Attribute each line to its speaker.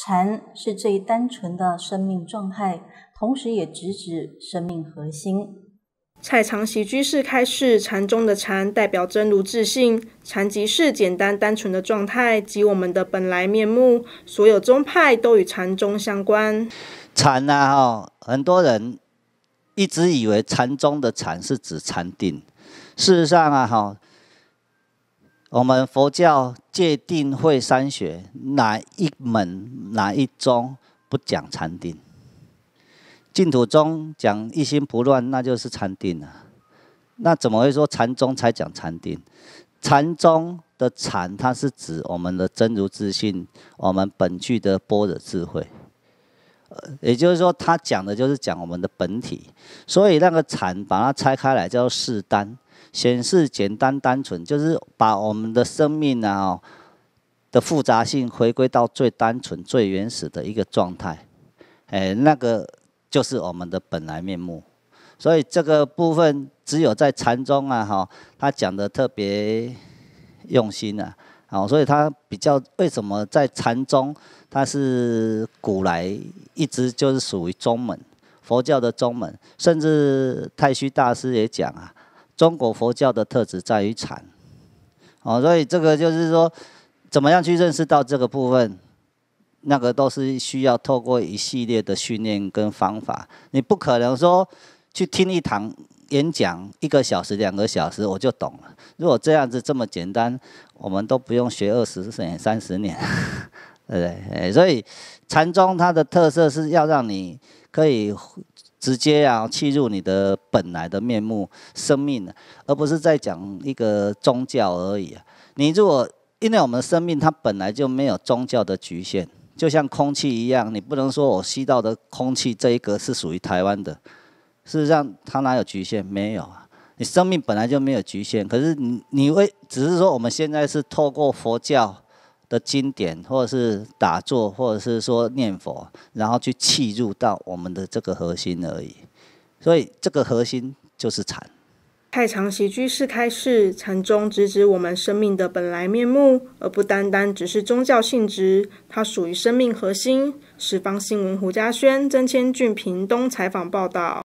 Speaker 1: 禅是最单纯的生命状态，同时也直指生命核心。蔡长喜居士开示：禅中的禅代表真如自信，禅即是简单单纯的状态，即我们的本来面目。所有宗派都与禅宗相关。
Speaker 2: 禅啊，哈，很多人一直以为禅宗的禅是指禅定，事实上啊，哈。我们佛教戒定慧三学，哪一门哪一宗不讲禅定？净土宗讲一心不乱，那就是禅定啊。那怎么会说禅宗才讲禅定？禅宗的禅，它是指我们的真如自信，我们本具的般若智慧。呃，也就是说，他讲的就是讲我们的本体。所以那个禅，把它拆开来叫做四丹。显示简单单纯，就是把我们的生命啊的复杂性回归到最单纯、最原始的一个状态。哎，那个就是我们的本来面目。所以这个部分只有在禅宗啊，哈，他讲的特别用心啊，好，所以他比较为什么在禅宗，他是古来一直就是属于宗门佛教的宗门，甚至太虚大师也讲啊。中国佛教的特质在于禅，哦，所以这个就是说，怎么样去认识到这个部分，那个都是需要透过一系列的训练跟方法，你不可能说去听一堂演讲一个小时两个小时我就懂了。如果这样子这么简单，我们都不用学二十年三十年，对不对？所以禅宗它的特色是要让你可以。直接啊，切入你的本来的面目，生命，而不是在讲一个宗教而已。你如果因为我们的生命，它本来就没有宗教的局限，就像空气一样，你不能说我吸到的空气这一格是属于台湾的，事实上它哪有局限？没有啊，你生命本来就没有局限。可是你，你为只是说我们现在是透过佛教。的经典，或者是打坐，或者是说念佛，然后去契入到我们的这个核心而已。所以，这个核心就是禅。
Speaker 1: 太常席居士开示：禅宗直指我们生命的本来面目，而不单单只是宗教性质，它属于生命核心。十方新闻，胡家轩、曾千俊，屏东采访报道。